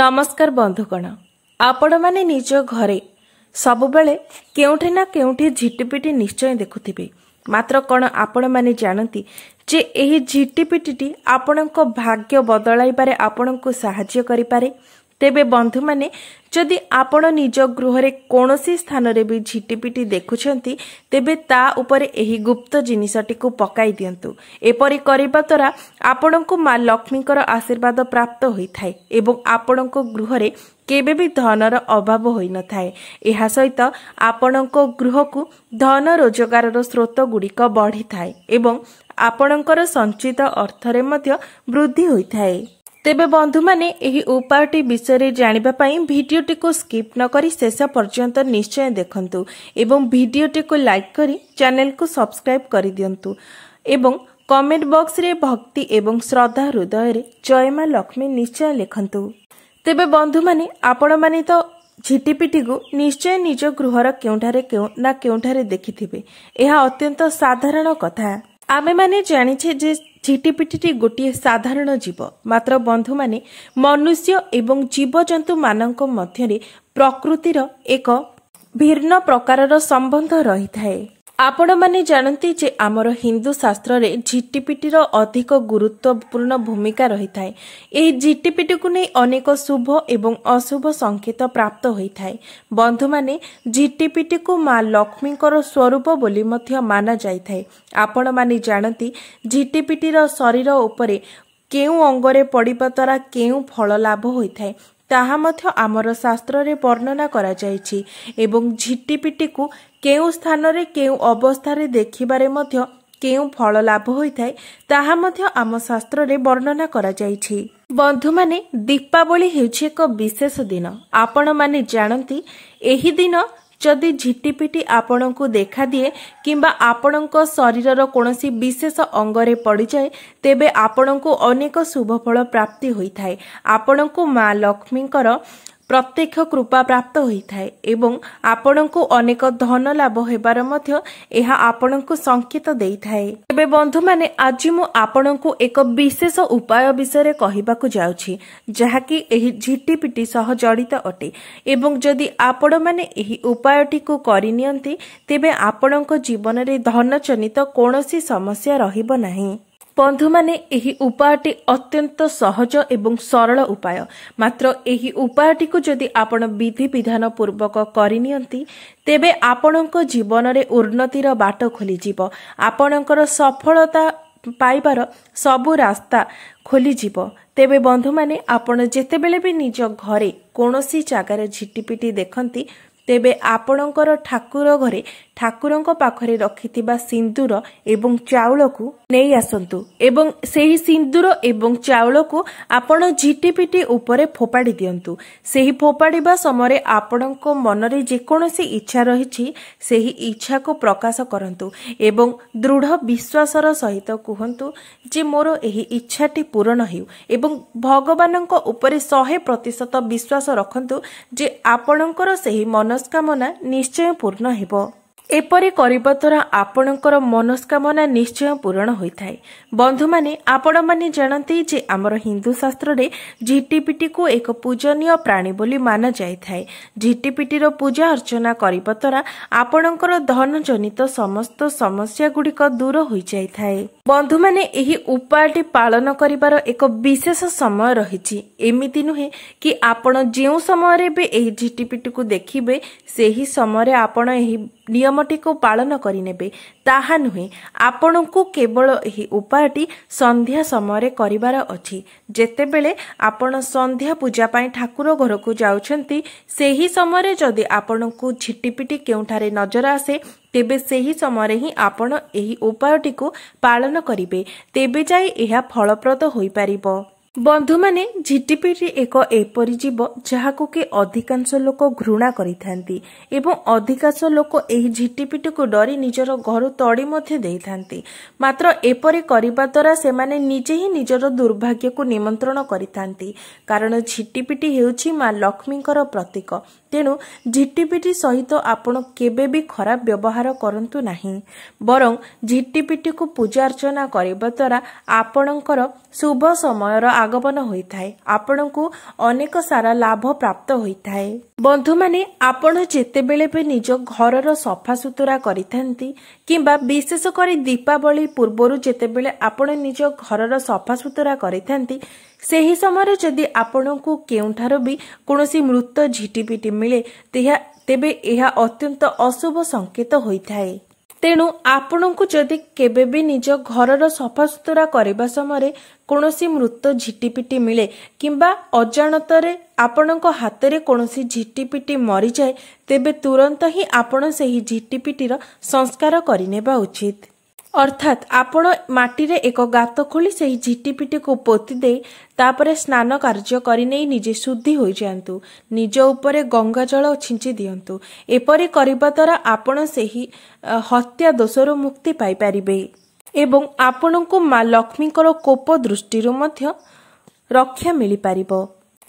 ନମସ୍କାର ବନ୍ଧୁଗଣ ଆପଣମାନେ ନିଜ ଘରେ ସବୁବେଳେ କେଉଁଠି ନା କେଉଁଠି ଝିଟି ପିଟି ନିଶ୍ଚୟ ଦେଖୁଥିବେ ମାତ୍ର କ'ଣ ଆପଣମାନେ ଜାଣନ୍ତି ଯେ ଏହି ଝିଟି ଝିଟିପିଟିଟି ଆପଣଙ୍କ ଭାଗ୍ୟ ବଦଳାଇବାରେ ଆପଣଙ୍କୁ ସାହାଯ୍ୟ କରିପାରେ ତେବେ ବନ୍ଧୁମାନେ ଯଦି ଆପଣ ନିଜ ଗୃହରେ କୌଣସି ସ୍ଥାନରେ ବି ଝିଟିପିଟି ଦେଖୁଛନ୍ତି ତେବେ ତା ଉପରେ ଏହି ଗୁପ୍ତ ଜିନିଷଟିକୁ ପକାଇ ଦିଅନ୍ତୁ ଏପରି କରିବା ଦ୍ୱାରା ଆପଣଙ୍କୁ ମା ଲକ୍ଷ୍ମୀଙ୍କର ଆଶୀର୍ବାଦ ପ୍ରାପ୍ତ ହୋଇଥାଏ ଏବଂ ଆପଣଙ୍କ ଗୃହରେ କେବେ ବି ଧନର ଅଭାବ ହୋଇନଥାଏ ଏହା ସହିତ ଆପଣଙ୍କ ଗୃହକୁ ଧନ ରୋଜଗାରର ସ୍ରୋତ ଗୁଡ଼ିକ ବଢ଼ିଥାଏ ଏବଂ ଆପଣଙ୍କର ସଞ୍ଚିତ ଅର୍ଥରେ ମଧ୍ୟ ବୃଦ୍ଧି ହୋଇଥାଏ ତେବେ ବନ୍ଧୁମାନେ ଏହି ଉପାୟଟି ବିଷୟରେ ଜାଣିବା ପାଇଁ ଭିଡ଼ିଓଟିକୁ ସ୍କିପ୍ ନକରି ଶେଷ ପର୍ଯ୍ୟନ୍ତ ନିଶ୍ଚୟ ଦେଖନ୍ତୁ ଏବଂ ଭିଡ଼ିଓଟିକୁ ଲାଇକ୍ କରି ଚ୍ୟାନେଲକୁ ସବସ୍କ୍ରାଇବ୍ କରିଦିଅନ୍ତୁ ଏବଂ କମେଣ୍ଟ ବକ୍ସରେ ଭକ୍ତି ଏବଂ ଶ୍ରଦ୍ଧା ହୃଦୟରେ ଜୟମା ଲକ୍ଷ୍ମୀ ନିଶ୍ଚୟ ଲେଖନ୍ତୁ ତେବେ ବନ୍ଧୁମାନେ ଆପଣମାନେ ତ ଝିଟିପିଟିକୁ ନିଶ୍ଚୟ ନିଜ ଗୃହର କେଉଁଠାରେ କେଉଁ ନା କେଉଁଠାରେ ଦେଖିଥିବେ ଏହା ଅତ୍ୟନ୍ତ ସାଧାରଣ କଥା ଆମେମାନେ ଜାଣିଛେ ଯେ ଚିଟିପିଟିଟି ଗୋଟିଏ ସାଧାରଣ ଜୀବ ମାତ୍ର ବନ୍ଧୁମାନେ ମନୁଷ୍ୟ ଏବଂ ଜୀବଜନ୍ତୁମାନଙ୍କ ମଧ୍ୟରେ ପ୍ରକୃତିର ଏକ ଭିନ୍ନ ପ୍ରକାରର ସମ୍ବନ୍ଧ ରହିଥାଏ ଆପଣମାନେ ଜାଣନ୍ତି ଯେ ଆମର ହିନ୍ଦୁ ଶାସ୍ତ୍ରରେ ଝିଟିପିଟିର ଅଧିକ ଗୁରୁତ୍ୱପୂର୍ଣ୍ଣ ଭୂମିକା ରହିଥାଏ ଏହି ଝିଟିପିଟିକୁ ନେଇ ଅନେକ ଶୁଭ ଏବଂ ଅଶୁଭ ସଂକେତ ପ୍ରାପ୍ତ ହୋଇଥାଏ ବନ୍ଧୁମାନେ ଝିଟିପିଟିକୁ ମା ଲକ୍ଷ୍ମୀଙ୍କର ସ୍ୱରୂପ ବୋଲି ମଧ୍ୟ ମାନାଯାଇଥାଏ ଆପଣମାନେ ଜାଣନ୍ତି ଝିଟିପିଟିର ଶରୀର ଉପରେ କେଉଁ ଅଙ୍ଗରେ ପଡ଼ିବା ଦ୍ୱାରା କେଉଁ ଫଳ ଲାଭ ହୋଇଥାଏ ତାହା ମଧ୍ୟ ଆମର ଶାସ୍ତ୍ରରେ ବର୍ଣ୍ଣନା କରାଯାଇଛି ଏବଂ ଝିଟିପିଟିକୁ କେଉଁ ସ୍ଥାନରେ କେଉଁ ଅବସ୍ଥାରେ ଦେଖିବାରେ ମଧ୍ୟ କେଉଁ ଫଳ ଲାଭ ହୋଇଥାଏ ତାହା ମଧ୍ୟ ଆମ ଶାସ୍ତ୍ରରେ ବର୍ଣ୍ଣନା କରାଯାଇଛି ବନ୍ଧୁମାନେ ଦୀପାବଳି ହେଉଛି ଏକ ବିଶେଷ ଦିନ ଆପଣମାନେ ଜାଣନ୍ତି ଏହି ଦିନ ଯଦି ଝିଟିପିଟି ଆପଣଙ୍କୁ ଦେଖାଦିଏ କିମ୍ବା ଆପଣଙ୍କ ଶରୀରର କୌଣସି ବିଶେଷ ଅଙ୍ଗରେ ପଡ଼ିଯାଏ ତେବେ ଆପଣଙ୍କୁ ଅନେକ ଶୁଭଫଳ ପ୍ରାପ୍ତି ହୋଇଥାଏ ଆପଣଙ୍କୁ ମା ଲକ୍ଷ୍ମୀଙ୍କର ପ୍ରତ୍ୟକ୍ଷ କୃପା ପ୍ରାପ୍ତ ହୋଇଥାଏ ଏବଂ ଆପଣଙ୍କୁ ଅନେକ ଧନ ଲାଭ ହେବାର ମଧ୍ୟ ଏହା ଆପଣଙ୍କୁ ସଙ୍କେତ ଦେଇଥାଏ ତେବେ ବନ୍ଧୁମାନେ ଆଜି ମୁଁ ଆପଣଙ୍କୁ ଏକ ବିଶେଷ ଉପାୟ ବିଷୟରେ କହିବାକୁ ଯାଉଛି ଯାହାକି ଏହି ଝିଟିପିଟି ସହ ଜଡ଼ିତ ଅଟେ ଏବଂ ଯଦି ଆପଣମାନେ ଏହି ଉପାୟଟିକୁ କରିନିଅନ୍ତି ତେବେ ଆପଣଙ୍କ ଜୀବନରେ ଧନ ଜନିତ କୌଣସି ସମସ୍ୟା ରହିବ ନାହିଁ ବନ୍ଧୁମାନେ ଏହି ଉପାୟଟି ଅତ୍ୟନ୍ତ ସହଜ ଏବଂ ସରଳ ଉପାୟ ମାତ୍ର ଏହି ଉପାୟଟିକୁ ଯଦି ଆପଣ ବିଧିବିଧାନ ପୂର୍ବକ କରିନିଅନ୍ତି ତେବେ ଆପଣଙ୍କ ଜୀବନରେ ଉନ୍ନତିର ବାଟ ଖୋଲିଯିବ ଆପଣଙ୍କର ସଫଳତା ପାଇବାର ସବୁ ରାସ୍ତା ଖୋଲିଯିବ ତେବେ ବନ୍ଧୁମାନେ ଆପଣ ଯେତେବେଳେ ବି ନିଜ ଘରେ କୌଣସି ଜାଗାରେ ଝିଟିପିଟି ଦେଖନ୍ତି ତେବେ ଆପଣଙ୍କର ଠାକୁର ଘରେ ଠାକୁରଙ୍କ ପାଖରେ ରଖିଥିବା ସିନ୍ଦୁର ଏବଂ ଚାଉଳକୁ ନେଇ ଆସନ୍ତୁ ଏବଂ ସେହି ସିନ୍ଦୁର ଏବଂ ଚାଉଳକୁ ଆପଣ ଝିଟି ପିଟି ଉପରେ ଫୋପାଡ଼ି ଦିଅନ୍ତୁ ସେହି ଫୋପାଡ଼ିବା ସମୟରେ ଆପଣଙ୍କ ମନରେ ଯେକୌଣସି ଇଚ୍ଛା ରହିଛି ସେହି ଇଚ୍ଛାକୁ ପ୍ରକାଶ କରନ୍ତୁ ଏବଂ ଦୃଢ଼ ବିଶ୍ୱାସର ସହିତ କୁହନ୍ତୁ ଯେ ମୋର ଏହି ଇଚ୍ଛାଟି ପୂରଣ ହେଉ ଏବଂ ଭଗବାନଙ୍କ ଉପରେ ଶହେ ପ୍ରତିଶତ ବିଶ୍ୱାସ ରଖନ୍ତୁ ଯେ ଆପଣଙ୍କର ସେହି ମନସ୍କାମନା ନିଶ୍ଚୟ ପୂର୍ଣ୍ଣ ହେବ ଏପରି କରିବା ଦ୍ୱାରା ଆପଣଙ୍କର ମନସ୍କାମନା ନିଶ୍ଚୟ ପୂରଣ ହୋଇଥାଏ ବନ୍ଧୁମାନେ ଆପଣମାନେ ଜାଣନ୍ତି ଯେ ଆମର ହିନ୍ଦୁ ଶାସ୍ତ୍ରରେ ଝିଟିପିଟିକୁ ଏକ ପୂଜନୀୟ ପ୍ରାଣୀ ବୋଲି ମାନାଯାଇଥାଏ ଝିଟିପିଟିର ପୂଜା ଅର୍ଚ୍ଚନା କରିବା ଦ୍ୱାରା ଆପଣଙ୍କର ଧନଜନିତ ସମସ୍ତ ସମସ୍ୟାଗୁଡ଼ିକ ଦୂର ହୋଇଯାଇଥାଏ ବନ୍ଧୁମାନେ ଏହି ଉପାୟଟି ପାଳନ କରିବାର ଏକ ବିଶେଷ ସମୟ ରହିଛି ଏମିତି ନୁହେଁ କି ଆପଣ ଯେଉଁ ସମୟରେ ବି ଏହି ଝିଟିପିଟିକୁ ଦେଖିବେ ସେହି ସମୟରେ ଆପଣ ଏହି ନିୟମଟିକୁ ପାଳନ କରିନେବେ ତାହା ନୁହେଁ ଆପଣଙ୍କୁ କେବଳ ଏହି ଉପାୟଟି ସନ୍ଧ୍ୟା ସମୟରେ କରିବାର ଅଛି ଯେତେବେଳେ ଆପଣ ସନ୍ଧ୍ୟା ପୂଜା ପାଇଁ ଠାକୁର ଘରକୁ ଯାଉଛନ୍ତି ସେହି ସମୟରେ ଯଦି ଆପଣଙ୍କୁ ଝିଟିପିଟି କେଉଁଠାରେ ନଜର ଆସେ ତେବେ ସେହି ସମୟରେ ହିଁ ଆପଣ ଏହି ଉପାୟଟିକୁ ପାଳନ କରିବେ ତେବେ ଯାଇ ଏହା ଫଳପ୍ରଦ ହୋଇପାରିବ ବନ୍ଧୁମାନେ ଝିଟିପିଟି ଏକ ଏପରି ଜୀବ ଯାହାକୁ କି ଅଧିକାଂଶ ଲୋକ ଘୃଣା କରିଥାନ୍ତି ଏବଂ ଅଧିକାଂଶ ଲୋକ ଏହି ଝିଟିପିଟିକୁ ଡରି ନିଜର ଘରୁ ତଡ଼ି ମଧ୍ୟ ଦେଇଥାନ୍ତି ମାତ୍ର ଏପରି କରିବା ଦ୍ୱାରା ସେମାନେ ନିଜେ ହିଁ ନିଜର ଦୁର୍ଭାଗ୍ୟକୁ ନିମନ୍ତ୍ରଣ କରିଥାନ୍ତି କାରଣ ଝିଟିପିଟି ହେଉଛି ମା ଲକ୍ଷ୍ମୀଙ୍କର ପ୍ରତୀକ ତେଣୁ ଝିଟିପିଟି ସହିତ ଆପଣ କେବେ ବି ଖରାପ ବ୍ୟବହାର କରନ୍ତୁ ନାହିଁ ବରଂ ଝିଟିପିଟିକୁ ପୂଜାର୍ଚ୍ଚନା କରିବା ଦ୍ୱାରା ଆପଣଙ୍କର ଶୁଭ ସମୟର ଆଗମନ ହୋଇଥାଏ ଆପଣଙ୍କୁ ଅନେକ ସାରା ଲାଭ ପ୍ରାପ୍ତ ହୋଇଥାଏ ବନ୍ଧୁମାନେ ଆପଣ ଯେତେବେଳେ ବି ନିଜ ଘରର ସଫା ସୁତୁରା କରିଥାନ୍ତି କିମ୍ବା ବିଶେଷ କରି ଦୀପାବଳି ପୂର୍ବରୁ ଯେତେବେଳେ ଆପଣ ନିଜ ଘରର ସଫା ସୁତୁରା କରିଥାନ୍ତି ସେହି ସମୟରେ ଯଦି ଆପଣଙ୍କୁ କେଉଁଠାରୁ ବି କୌଣସି ମୃତ ଝିଟିପିଟି ମିଳେ ତେବେ ଏହା ଅତ୍ୟନ୍ତ ଅଶୁଭ ସଂକେତ ହୋଇଥାଏ ତେଣୁ ଆପଣଙ୍କୁ ଯଦି କେବେ ବି ନିଜ ଘରର ସଫାସୁତୁରା କରିବା ସମୟରେ କୌଣସି ମୃତ ଝିଟି ପିଟି ମିଳେ କିମ୍ବା ଅଜାଣତରେ ଆପଣଙ୍କ ହାତରେ କୌଣସି ଝିଟି ପିଟି ମରିଯାଏ ତେବେ ତୁରନ୍ତ ହିଁ ଆପଣ ସେହି ଝିଟି ପିଟିର ସଂସ୍କାର କରିନେବା ଉଚିତ ଅର୍ଥାତ୍ ଆପଣ ମାଟିରେ ଏକ ଗାତ ଖୋଲି ସେହି ଝିଟି ପିଟିକୁ ପୋତି ଦେଇ ତାପରେ ସ୍ନାନ କାର୍ଯ୍ୟ କରି ନେଇ ନିଜେ ଶୁଦ୍ଧି ହୋଇଯାଆନ୍ତୁ ନିଜ ଉପରେ ଗଙ୍ଗା ଜଳ ଛିଞ୍ଚି ଦିଅନ୍ତୁ ଏପରି କରିବା ଦ୍ୱାରା ଆପଣ ସେହି ହତ୍ୟା ଦୋଷରୁ ମୁକ୍ତି ପାଇପାରିବେ ଏବଂ ଆପଣଙ୍କୁ ମା ଲକ୍ଷ୍ମୀଙ୍କର କୋପ ଦୃଷ୍ଟିରୁ ମଧ୍ୟ ରକ୍ଷା ମିଳିପାରିବ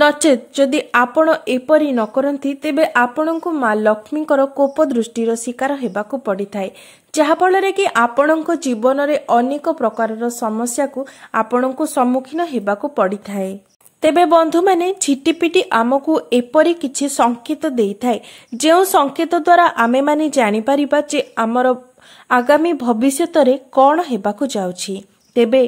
ନଚେତ୍ ଯଦି ଆପଣ ଏପରି ନ କରନ୍ତି ତେବେ ଆପଣଙ୍କୁ ମା ଲକ୍ଷ୍ମୀଙ୍କର କୋପ ଦୃଷ୍ଟିର ଶିକାର ହେବାକୁ ପଡ଼ିଥାଏ ଯାହାଫଳରେ କି ଆପଣଙ୍କ ଜୀବନରେ ଅନେକ ପ୍ରକାରର ସମସ୍ୟାକୁ ଆପଣଙ୍କୁ ସମ୍ମୁଖୀନ ହେବାକୁ ପଡ଼ିଥାଏ ତେବେ ବନ୍ଧୁମାନେ ପିଟି ଆମକୁ ଏପରି କିଛି ସଙ୍କେତ ଦେଇଥାଏ ଯେଉଁ ସଙ୍କେତ ଦ୍ୱାରା ଆମେମାନେ ଜାଣିପାରିବା ଯେ ଆମର ଆଗାମୀ ଭବିଷ୍ୟତରେ କ'ଣ ହେବାକୁ ଯାଉଛି ତେବେ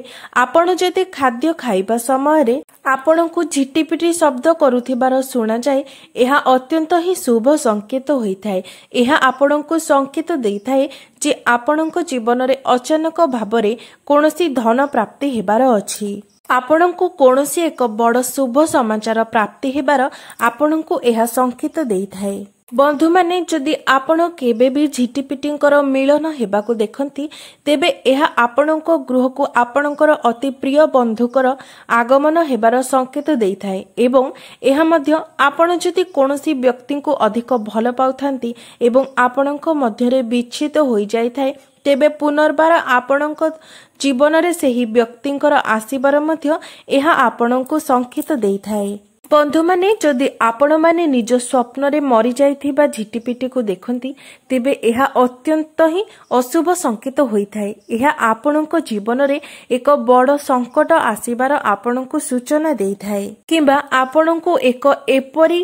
ଆପଣ ଯଦି ଖାଦ୍ୟ ଖାଇବା ସମୟରେ ଆପଣଙ୍କୁ ଝିଟି ପିଟି ଶବ୍ଦ କରୁଥିବାର ଶୁଣାଯାଏ ଏହା ଅତ୍ୟନ୍ତ ହିଁ ଶୁଭ ସଂକେତ ହୋଇଥାଏ ଏହା ଆପଣଙ୍କୁ ସଂକେତ ଦେଇଥାଏ ଯେ ଆପଣଙ୍କ ଜୀବନରେ ଅଚାନକ ଭାବରେ କୌଣସି ଧନ ପ୍ରାପ୍ତି ହେବାର ଅଛି ଆପଣଙ୍କୁ କୌଣସି ଏକ ବଡ଼ ଶୁଭ ସମାଚାର ପ୍ରାପ୍ତି ହେବାର ଆପଣଙ୍କୁ ଏହା ସଂକେତ ଦେଇଥାଏ ବନ୍ଧୁମାନେ ଯଦି ଆପଣ କେବେ ବି ଝିଟି ପିଟିଙ୍କର ମିଳନ ହେବାକୁ ଦେଖନ୍ତି ତେବେ ଏହା ଆପଣଙ୍କ ଗୃହକୁ ଆପଣଙ୍କର ଅତି ପ୍ରିୟ ବନ୍ଧୁଙ୍କର ଆଗମନ ହେବାର ସଙ୍କେତ ଦେଇଥାଏ ଏବଂ ଏହା ମଧ୍ୟ ଆପଣ ଯଦି କୌଣସି ବ୍ୟକ୍ତିଙ୍କୁ ଅଧିକ ଭଲ ପାଉଥାନ୍ତି ଏବଂ ଆପଣଙ୍କ ମଧ୍ୟରେ ବିଚ୍ଛିତ ହୋଇଯାଇଥାଏ ତେବେ ପୁନର୍ବାର ଆପଣଙ୍କ ଜୀବନରେ ସେହି ବ୍ୟକ୍ତିଙ୍କର ଆସିବାର ମଧ୍ୟ ଏହା ଆପଣଙ୍କୁ ସଙ୍କେତ ଦେଇଥାଏ ବନ୍ଧୁମାନେ ଯଦି ଆପଣମାନେ ନିଜ ସ୍ୱପ୍ନରେ ମରିଯାଇଥିବା ଝିଟିପିଟିକୁ ଦେଖନ୍ତି ତେବେ ଏହା ଅତ୍ୟନ୍ତ ହିଁ ଅଶୁଭ ସଂକେତ ହୋଇଥାଏ ଏହା ଆପଣଙ୍କ ଜୀବନରେ ଏକ ବଡ଼ ସଙ୍କଟ ଆସିବାର ଆପଣଙ୍କୁ ସୂଚନା ଦେଇଥାଏ କିମ୍ବା ଆପଣଙ୍କୁ ଏକ ଏପରି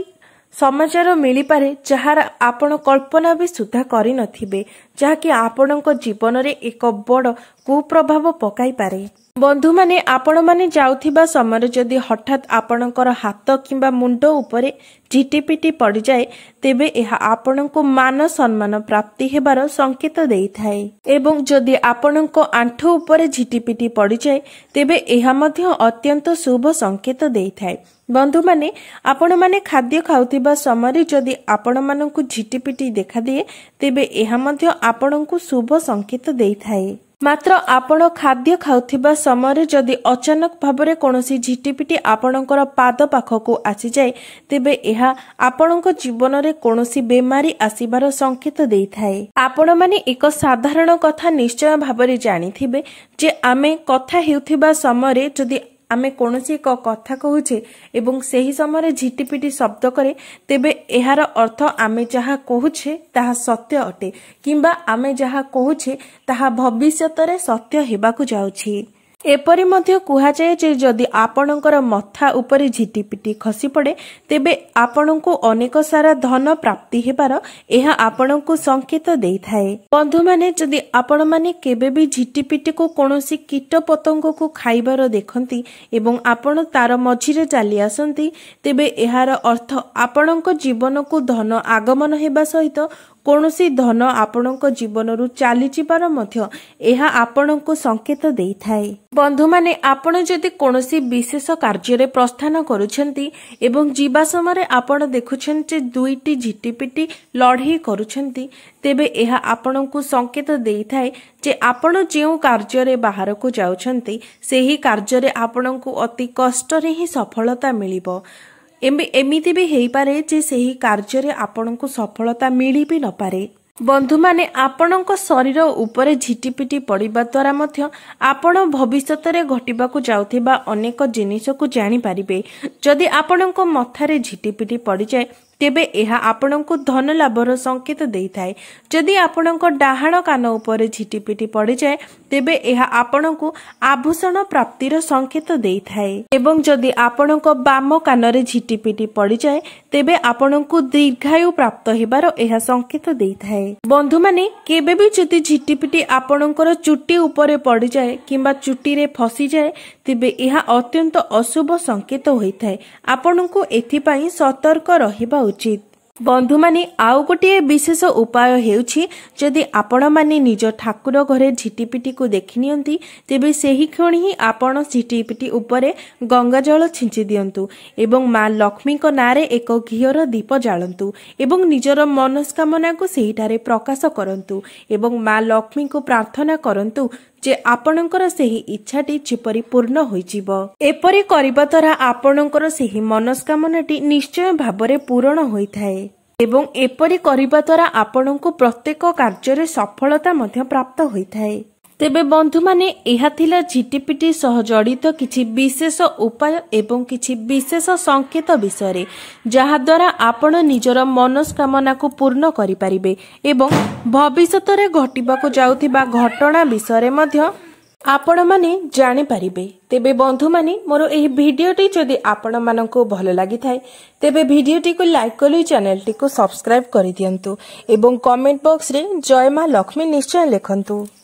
ସମାଚାର ମିଳିପାରେ ଯାହାର ଆପଣ କଳ୍ପନା ବି ସୁଦ୍ଧା କରିନଥିବେ ଯାହାକି ଆପଣଙ୍କ ଜୀବନରେ ଏକ ବଡ଼ କୁପ୍ରଭାବ ପକାଇପାରେ ବନ୍ଧୁମାନେ ଆପଣମାନେ ଯାଉଥିବା ସମୟରେ ଯଦି ହଠାତ୍ ଆପଣଙ୍କର ହାତ କିମ୍ବା ମୁଣ୍ଡ ଉପରେ ଝିଟିପିଟି ପଡ଼ିଯାଏ ତେବେ ଏହା ଆପଣଙ୍କୁ ମାନ ସମ୍ମାନ ପ୍ରାପ୍ତି ହେବାର ସଙ୍କେତ ଦେଇଥାଏ ଏବଂ ଯଦି ଆପଣଙ୍କ ଆଣ୍ଠୁ ଉପରେ ଝିଟିପିଟି ପଡ଼ିଯାଏ ତେବେ ଏହା ମଧ୍ୟ ଅତ୍ୟନ୍ତ ଶୁଭ ସଙ୍କେତ ଦେଇଥାଏ ବନ୍ଧୁମାନେ ଆପଣମାନେ ଖାଦ୍ୟ ଖାଉଥିବା ସମୟରେ ଯଦି ଆପଣମାନଙ୍କୁ ଝିଟିପିଟି ଦେଖାଦିଏ ତେବେ ଏହା ମଧ୍ୟ ଆପଣଙ୍କୁ ଶୁଭ ସଂକେତ ଦେଇଥାଏ ମାତ୍ର ଆପଣ ଖାଦ୍ୟ ଖାଉଥିବା ସମୟରେ ଯଦି ଅଚାନକ ଭାବରେ କୌଣସି ଝିଟିପିଟି ଆପଣଙ୍କର ପାଦ ପାଖକୁ ଆସିଯାଏ ତେବେ ଏହା ଆପଣଙ୍କ ଜୀବନରେ କୌଣସି ବେମାରୀ ଆସିବାର ସଙ୍କେତ ଦେଇଥାଏ ଆପଣମାନେ ଏକ ସାଧାରଣ କଥା ନିଶ୍ଚୟ ଭାବରେ ଜାଣିଥିବେ ଯେ ଆମେ କଥା ହେଉଥିବା ସମୟରେ ଯଦି ଆମେ କୌଣସି ଏକ କଥା କହୁଛେ ଏବଂ ସେହି ସମୟରେ ଝିଟିପିଟି ଶବ୍ଦ କରେ ତେବେ ଏହାର ଅର୍ଥ ଆମେ ଯାହା କହୁଛେ ତାହା ସତ୍ୟ ଅଟେ କିମ୍ବା ଆମେ ଯାହା କହୁଛେ ତାହା ଭବିଷ୍ୟତରେ ସତ୍ୟ ହେବାକୁ ଯାଉଛି ଏପରି ମଧ୍ୟ କୁହାଯାଏ ଯେ ଯଦି ଆପଣଙ୍କର ମଥା ଉପରେ ଝିଟିପିଟି ଖସିପଡ଼େ ତେବେ ଆପଣଙ୍କୁ ଅନେକ ସାରା ଧନ ପ୍ରାପ୍ତି ହେବାର ଏହା ଆପଣଙ୍କୁ ସଙ୍କେତ ଦେଇଥାଏ ବନ୍ଧୁମାନେ ଯଦି ଆପଣମାନେ କେବେ ବି ଝିଟିପିଟିକୁ କୌଣସି କୀଟ ପତଙ୍ଗକୁ ଖାଇବାର ଦେଖନ୍ତି ଏବଂ ଆପଣ ତାର ମଝିରେ ଚାଲି ଆସନ୍ତି ତେବେ ଏହାର ଅର୍ଥ ଆପଣଙ୍କ ଜୀବନକୁ ଧନ ଆଗମନ ହେବା ସହିତ କୌଣସି ଧନ ଆପଣଙ୍କ ଜୀବନରୁ ଚାଲିଯିବାର ମଧ୍ୟ ଏହା ଆପଣଙ୍କୁ ସଂକେତ ଦେଇଥାଏ ବନ୍ଧୁମାନେ ଆପଣ ଯଦି କୌଣସି ବିଶେଷ କାର୍ଯ୍ୟରେ ପ୍ରସ୍ଥାନ କରୁଛନ୍ତି ଏବଂ ଯିବା ସମୟରେ ଆପଣ ଦେଖୁଛନ୍ତି ଯେ ଦୁଇଟି ଝିଟିପିଟି ଲଢ଼େଇ କରୁଛନ୍ତି ତେବେ ଏହା ଆପଣଙ୍କୁ ସଂକେତ ଦେଇଥାଏ ଯେ ଆପଣ ଯେଉଁ କାର୍ଯ୍ୟରେ ବାହାରକୁ ଯାଉଛନ୍ତି ସେହି କାର୍ଯ୍ୟରେ ଆପଣଙ୍କୁ ଅତି କଷ୍ଟରେ ହିଁ ସଫଳତା ମିଳିବ ଏମିତି ବି ହେଇପାରେ ଯେ ସେହି କାର୍ଯ୍ୟରେ ଆପଣଙ୍କୁ ସଫଳତା ମିଳି ବି ନପାରେ ବନ୍ଧୁମାନେ ଆପଣଙ୍କ ଶରୀର ଉପରେ ଝିଟି ପିଟି ପଡ଼ିବା ଦ୍ୱାରା ମଧ୍ୟ ଆପଣ ଭବିଷ୍ୟତରେ ଘଟିବାକୁ ଯାଉଥିବା ଅନେକ ଜିନିଷକୁ ଜାଣିପାରିବେ ଯଦି ଆପଣଙ୍କ ମଥାରେ ଝିଟି ପିଟି ପଡ଼ିଯାଏ ତେବେ ଏହା ଆପଣଙ୍କୁ ଧନ ଲାଭର ସଙ୍କେତ ଦେଇଥାଏ ଯଦି ଆପଣଙ୍କ ଡାହାଣ କାନ ଉପରେ ଝିଟିପିଟି ପଡ଼ିଯାଏ ତେବେ ଏହା ଆପଣଙ୍କୁ ଆଭୂଷଣ ପ୍ରାପ୍ତିର ସଙ୍କେତ ଦେଇଥାଏ ଏବଂ ଯଦି ଆପଣଙ୍କ ବାମ କାନରେ ଝିଟିପିଟି ପଡ଼ିଯାଏ ତେବେ ଆପଣଙ୍କୁ ଦୀର୍ଘାୟୁ ପ୍ରାପ୍ତ ହେବାର ଏହା ସଙ୍କେତ ଦେଇଥାଏ ବନ୍ଧୁମାନେ କେବେ ବି ଯଦି ଝିଟିପିଟି ଆପଣଙ୍କର ଚୁଟି ଉପରେ ପଡ଼ିଯାଏ କିମ୍ବା ଚୁଟିରେ ଫସିଯାଏ ତେବେ ଏହା ଅତ୍ୟନ୍ତ ଅଶୁଭ ସଙ୍କେତ ହୋଇଥାଏ ଆପଣଙ୍କୁ ଏଥିପାଇଁ ସତର୍କ ରହିବା ଉଚିତ ଉଚିତ ବନ୍ଧୁମାନେ ଆଉ ଗୋଟିଏ ବିଶେଷ ଉପାୟ ହେଉଛି ଯଦି ଆପଣମାନେ ନିଜ ଠାକୁର ଘରେ ଝିଟି ଝିଟିପିଟିକୁ ଦେଖିନିଅନ୍ତି ତେବେ ସେହି କ୍ଷଣି ହିଁ ଆପଣ ଝିଟି ପିଟି ଉପରେ ଗଙ୍ଗା ଜଳ ଛିଞ୍ଚି ଦିଅନ୍ତୁ ଏବଂ ମା ଲକ୍ଷ୍ମୀଙ୍କ ନାଁରେ ଏକ ଘିଅର ଦୀପ ଜାଳନ୍ତୁ ଏବଂ ନିଜର ମନସ୍କାମନାକୁ ସେହିଠାରେ ପ୍ରକାଶ କରନ୍ତୁ ଏବଂ ମା ଲକ୍ଷ୍ମୀଙ୍କୁ ପ୍ରାର୍ଥନା କରନ୍ତୁ ଯେ ଆପଣଙ୍କର ସେହି ଇଚ୍ଛାଟି ଯେପରି ପୂର୍ଣ୍ଣ ହୋଇଯିବ ଏପରି କରିବା ଦ୍ୱାରା ଆପଣଙ୍କର ସେହି ମନସ୍କାମନାଟି ନିଶ୍ଚୟ ଭାବରେ ପୂରଣ ହୋଇଥାଏ ଏବଂ ଏପରି କରିବା ଦ୍ୱାରା ଆପଣଙ୍କୁ ପ୍ରତ୍ୟେକ କାର୍ଯ୍ୟରେ ସଫଳତା ମଧ୍ୟ ପ୍ରାପ୍ତ ହୋଇଥାଏ ତେବେ ବନ୍ଧୁମାନେ ଏହା ଥିଲା ଜିଟିପିଟି ସହ ଜଡ଼ିତ କିଛି ବିଶେଷ ଉପାୟ ଏବଂ କିଛି ବିଶେଷ ସଙ୍କେତ ବିଷୟରେ ଯାହାଦ୍ୱାରା ଆପଣ ନିଜର ମନସ୍କାମନାକୁ ପୂର୍ଣ୍ଣ କରିପାରିବେ ଏବଂ ଭବିଷ୍ୟତରେ ଘଟିବାକୁ ଯାଉଥିବା ଘଟଣା ବିଷୟରେ ମଧ୍ୟ ଆପଣମାନେ ଜାଣିପାରିବେ ତେବେ ବନ୍ଧୁମାନେ ମୋର ଏହି ଭିଡ଼ିଓଟି ଯଦି ଆପଣମାନଙ୍କୁ ଭଲ ଲାଗିଥାଏ ତେବେ ଭିଡ଼ିଓଟିକୁ ଲାଇକ୍ କରି ଚ୍ୟାନେଲଟିକୁ ସବସ୍କ୍ରାଇବ୍ କରିଦିଅନ୍ତୁ ଏବଂ କମେଣ୍ଟ ବକ୍ସରେ ଜୟ ମା ଲକ୍ଷ୍ମୀ ନିଶ୍ଚୟ ଲେଖନ୍ତୁ